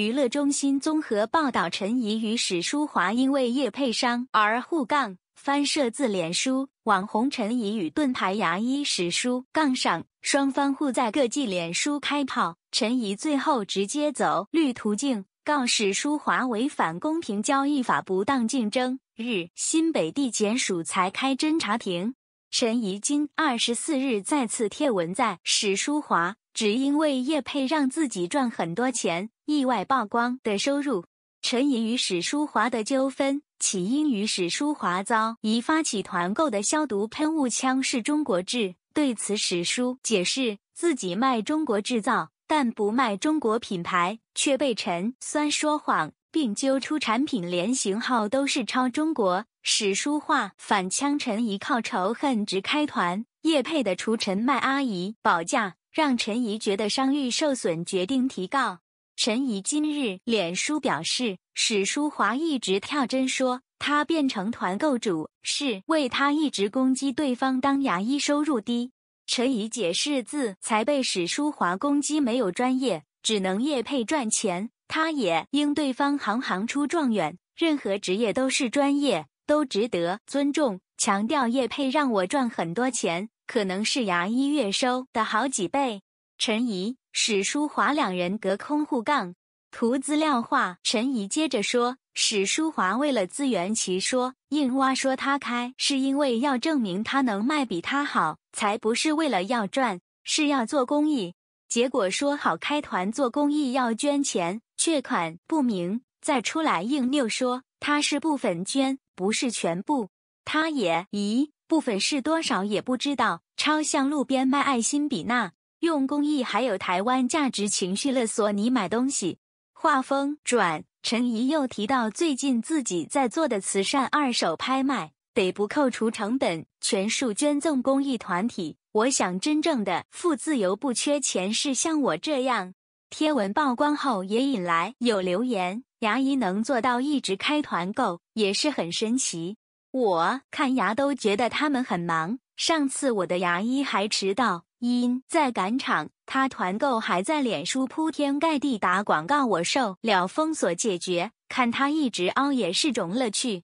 娱乐中心综合报道：陈怡与史书华因为叶佩珊而互杠，翻涉自脸书网红陈怡与盾牌牙医史书杠上，双方互在各记脸书开炮。陈怡最后直接走绿途径，告史书华违反公平交易法不当竞争。日新北地检署才开侦查庭，陈怡今二十四日再次贴文在史书华。只因为叶佩让自己赚很多钱，意外曝光的收入。陈怡与史书华的纠纷起因于史书华遭疑发起团购的消毒喷雾枪是中国制，对此史书解释自己卖中国制造，但不卖中国品牌，却被陈酸说谎，并揪出产品连型号都是抄中国。史书华反呛陈怡靠仇恨直开团，叶佩的除尘卖阿姨保价。让陈怡觉得商誉受损，决定提告。陈怡今日脸书表示，史书华一直跳针说他变成团购主是为他一直攻击对方当牙医收入低。陈怡解释自才被史书华攻击，没有专业，只能业配赚钱。他也因对方行行出状元，任何职业都是专业，都值得尊重。强调业配让我赚很多钱。可能是牙医月收的好几倍。陈怡、史书华两人隔空互杠。图资料画。陈怡接着说：“史书华为了自圆其说，硬挖说他开是因为要证明他能卖比他好，才不是为了要赚，是要做公益。结果说好开团做公益要捐钱，却款不明，再出来硬拗说他是部分捐，不是全部。他也咦。”部分是多少也不知道，超像路边卖爱心比那用公益，还有台湾价值情绪勒索你买东西。画风转，陈怡又提到最近自己在做的慈善二手拍卖，得不扣除成本，全数捐赠公益团体。我想真正的富自由不缺钱是像我这样。贴文曝光后也引来有留言，牙医能做到一直开团购也是很神奇。我看牙都觉得他们很忙。上次我的牙医还迟到，因在赶场。他团购还在脸书铺天盖地打广告，我受了封锁解决。看他一直凹也是种乐趣。